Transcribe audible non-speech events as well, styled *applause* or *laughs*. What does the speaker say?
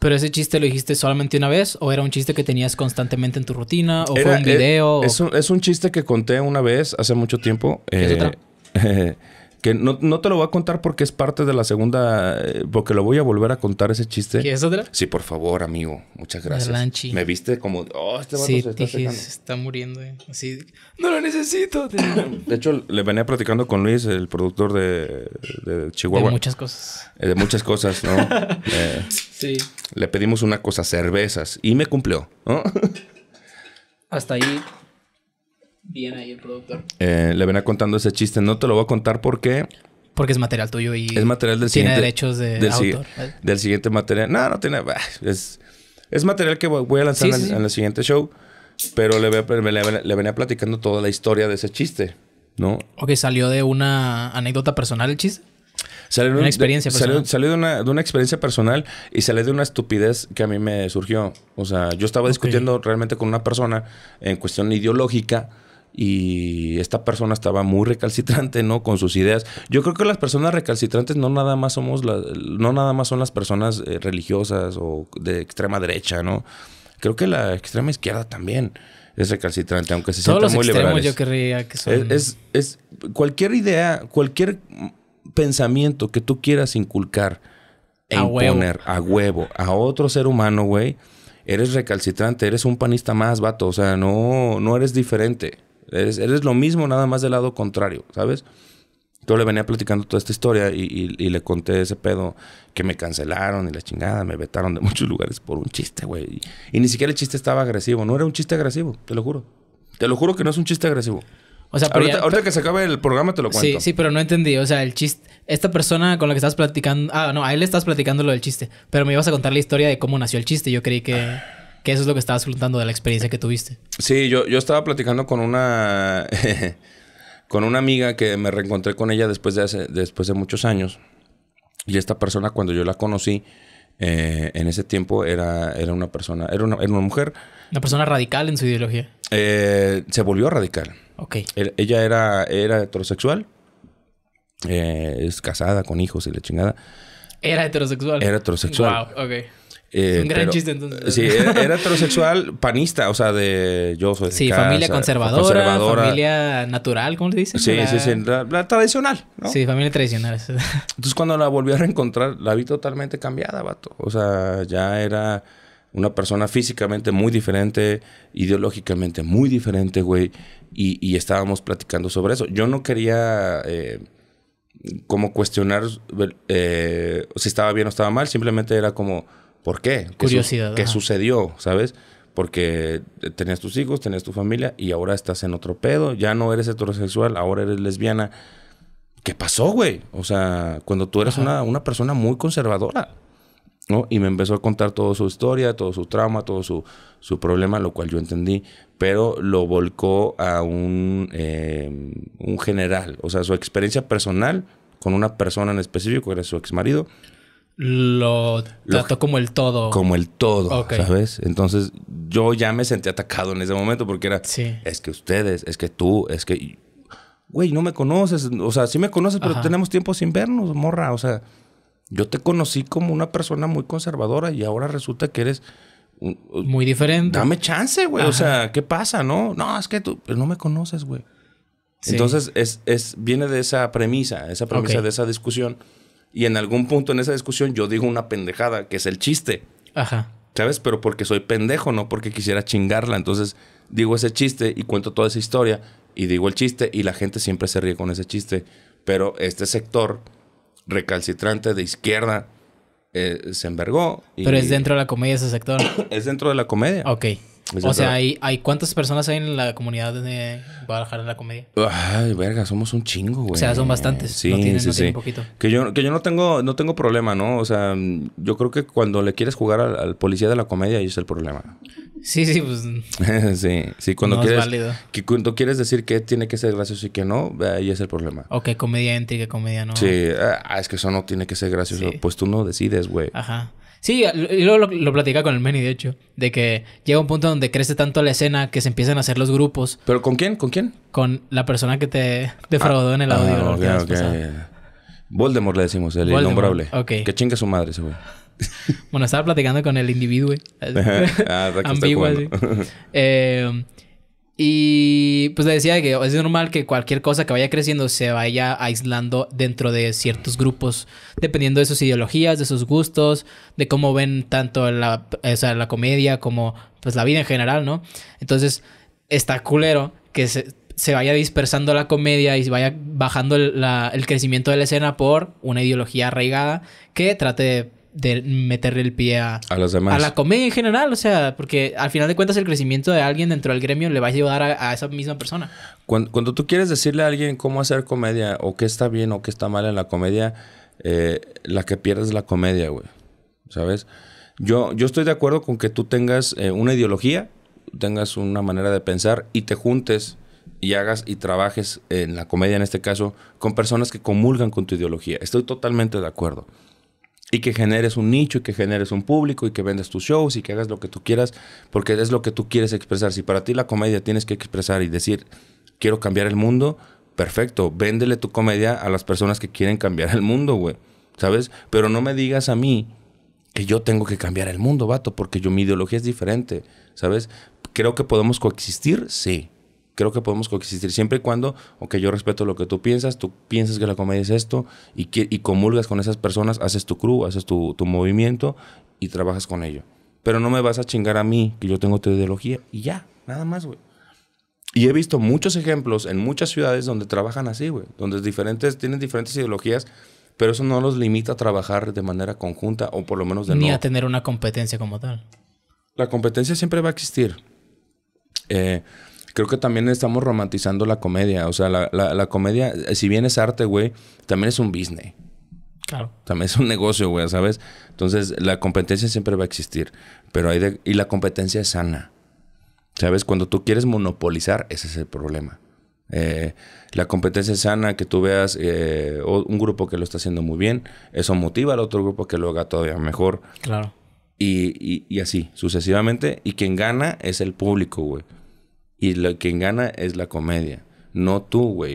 ¿Pero ese chiste lo dijiste solamente una vez o era un chiste que tenías constantemente en tu rutina o fue un eh, video? Es, un, chiste que conté una vez hace mucho tiempo. Eh, *laughs* que no, te lo voy a contar porque es parte de la segunda, eh, porque lo voy a volver a contar ese chiste. ¿Qué es otra? Sí, por favor, amigo. Muchas gracias. Me viste como, oh, este sí, se está, dije, está muriendo. Así, no lo necesito. *coughs* de hecho, le venía platicando con Luis, el productor de, de Chihuahua. De muchas cosas. de muchas cosas, ¿no? *laughs* Le pedimos una cosa, cervezas, y me cumplió. ¿no? *laughs* Hasta ahí. Bien ahí el productor. Eh, le venía contando ese chiste. No te lo voy a contar porque. Porque es material tuyo y. Es material del siguiente. Tiene derechos de del, autor. Del siguiente material. No, no tiene. Es, material que voy a lanzar en, el siguiente show. Pero le, le venía platicando toda la historia de ese chiste, ¿no? Ok, salió de una anécdota personal el chiste. Salió una experiencia personal. Salió, de, una, experiencia personal y salió de una estupidez que a mí me surgió. O sea, yo estaba discutiendo realmente con una persona en cuestión ideológica y esta persona estaba muy recalcitrante, ¿no? Con sus ideas. Yo creo que las personas recalcitrantes no nada más somos no nada más son las personas eh, religiosas o de extrema derecha, ¿no? Creo que la extrema izquierda también es recalcitrante, aunque se sienta muy extremos es, es, cualquier idea, cualquier pensamiento que tú quieras inculcar e a imponer huevo. a huevo a otro ser humano, güey, eres recalcitrante, eres un panista más, vato. O sea, no, no eres diferente. Eres, lo mismo, nada más del lado contrario, ¿sabes? Yo le venía platicando toda esta historia y, le conté ese pedo que me cancelaron y la chingada, me vetaron de *laughs* muchos lugares por un chiste, güey. y ni siquiera el chiste estaba agresivo, no era un chiste agresivo, te lo juro. Te lo juro que no es un chiste agresivo. O ahorita, que se acabe el programa te lo cuento. Sí, sí, pero no entendí. O sea, el chiste. Esta persona con la que estabas platicando. Ah, no, a él le estabas platicando lo del chiste. Pero me ibas a contar la historia de cómo nació el chiste. Yo creí que, eso es lo que estabas contando de la experiencia que tuviste. Sí, yo, yo estaba platicando con una. *laughs* con una amiga que me reencontré con ella después de, después de muchos años. Y esta persona, cuando yo la conocí. Eh, en ese tiempo era, era una persona, era una, era una mujer. Una persona radical en su ideología. Eh, se volvió radical. Ok. ella era, era heterosexual, eh, es casada con hijos y la chingada. Era heterosexual. Era heterosexual. Wow, ok. Eh, un gran chiste entonces. Sí, era, heterosexual panista, o sea, de yo soy Sí, familia conservadora, conservadora, familia natural, ¿cómo le dicen? Sí, sí, sí, la, tradicional. Sí, familia tradicional. Entonces cuando la volví a reencontrar, la vi totalmente cambiada, vato. O sea, ya era una persona físicamente muy diferente, ideológicamente muy diferente, güey. Y, estábamos platicando sobre eso. Yo no quería eh, como cuestionar eh, si estaba bien o estaba mal. Simplemente era como, ¿por qué? Curiosidad. ¿Qué, sucedió? ¿Sabes? Porque tenías tus hijos, tenías tu familia y ahora estás en otro pedo. Ya no eres heterosexual, ahora eres lesbiana. ¿Qué pasó, güey? O sea, cuando tú eres una, una persona muy conservadora. ¿no? Y me empezó a contar toda su historia, todo su trauma, todo su, su problema, lo cual yo entendí, pero lo volcó a un, eh, un general, o sea, su experiencia personal con una persona en específico, que era su ex marido. Lo trató como el todo. Como el todo, ¿sabes? Entonces yo ya me sentí atacado en ese momento porque era, sí. es que ustedes, es que tú, es que... Güey, no me conoces, o sea, sí me conoces, pero tenemos tiempo sin vernos, morra, o sea... Yo te conocí como una persona muy conservadora y ahora resulta que eres... Muy diferente. Dame chance, güey. O sea, ¿qué pasa, no? No, es que tú no me conoces, güey. Entonces, es, viene de esa premisa, esa premisa de esa discusión. Y en algún punto en esa discusión yo digo una pendejada, que es el chiste. Ajá. ¿Sabes? Pero porque soy pendejo, no porque quisiera chingarla. Entonces, digo ese chiste y cuento toda esa historia y digo el chiste y la gente siempre se ríe con ese chiste. Pero este sector recalcitrante de izquierda eh, se envergó. Pero es dentro de la comedia ese sector. *coughs* es dentro de la comedia. Ok. o sea, ¿hay, ¿hay cuántas personas hay en la comunidad de Guadalajara la comedia? Ay, verga, somos un chingo, güey. O sea, son bastantes. Sí, sí, Poquito. Que yo, que yo no, tengo, no tengo problema, ¿no? O sea, yo creo que cuando le quieres jugar al, policía de la comedia, ahí es el problema. Sí, sí, pues. *laughs* sí, sí, cuando quieres. cuando quieres decir que tiene que ser gracioso y que no, ahí es el problema. O que comediante y que comedia no. Sí, ah, es que eso no tiene que ser gracioso. Pues tú no decides, güey. Ajá. Sí, y luego lo, platica platicaba con el Manny, de hecho, de que llega un punto donde crece tanto la escena que se empiezan a hacer los grupos. ¿Pero con quién? ¿Con quién? Con la persona que te defraudó ah, en el audio. Ah, ok, Voldemort le decimos, el innombrable. Que chinga su madre ese güey. *laughs* bueno, estaba platicando con el individuo. *laughs* Ah, *laughs* ambiguo eh, y pues le decía que es normal que cualquier cosa que vaya creciendo se vaya aislando dentro de ciertos grupos, dependiendo de sus ideologías, de sus gustos, de cómo ven tanto la, comedia como pues la vida en general, ¿no? Entonces, está culero que se, vaya dispersando la comedia y se vaya bajando el crecimiento de la escena por una ideología arraigada que trate de de meterle el pie a, la comedia en general, o sea, porque al final de cuentas el crecimiento de alguien dentro del gremio le va a ayudar a, esa misma persona. Cuando, cuando, tú quieres decirle a alguien cómo hacer comedia o qué está bien o qué está mal en la comedia, eh, la que pierdes la comedia, güey. ¿Sabes? Yo, yo estoy de acuerdo con que tú tengas eh, una ideología, tengas una manera de pensar y te juntes y hagas y trabajes en la comedia en este caso con personas que comulgan con tu ideología. Estoy totalmente de acuerdo y que generes un nicho y que generes un público y que vendas tus shows y que hagas lo que tú quieras, porque es lo que tú quieres expresar. Si para ti la comedia tienes que expresar y decir, quiero cambiar el mundo, perfecto, véndele tu comedia a las personas que quieren cambiar el mundo, güey. ¿Sabes? Pero no me digas a mí que yo tengo que cambiar el mundo, vato, porque yo mi ideología es diferente, ¿sabes? Creo que podemos coexistir, sí creo que podemos coexistir siempre y cuando, ok, yo respeto lo que tú piensas, tú piensas que la comedia es esto y, que, y comulgas con esas personas, haces tu crew, haces tu, tu, movimiento y trabajas con ello. Pero no me vas a chingar a mí que yo tengo tu ideología y ya, nada más, güey. Y he visto muchos ejemplos en muchas ciudades donde trabajan así, güey, donde diferentes, tienen diferentes ideologías, pero eso no los limita a trabajar de manera conjunta o por lo menos de Ni a tener una competencia como tal. La competencia siempre va a existir. Eh, creo que también estamos romantizando la comedia. O sea, la, comedia, eh, si bien es arte, güey, también es un business. Claro. También es un negocio, güey, ¿sabes? Entonces, la competencia siempre va a existir. Pero hay de... Y la competencia es sana. ¿Sabes? Cuando tú quieres monopolizar, ese es el problema. Eh, la competencia es sana, que tú veas eh, un grupo que lo está haciendo muy bien, eso motiva al otro grupo que lo haga todavía mejor. Claro. Y, y, y así, sucesivamente. Y quien gana es el público, güey. Y lo, que gana es la comedia. No tú, güey.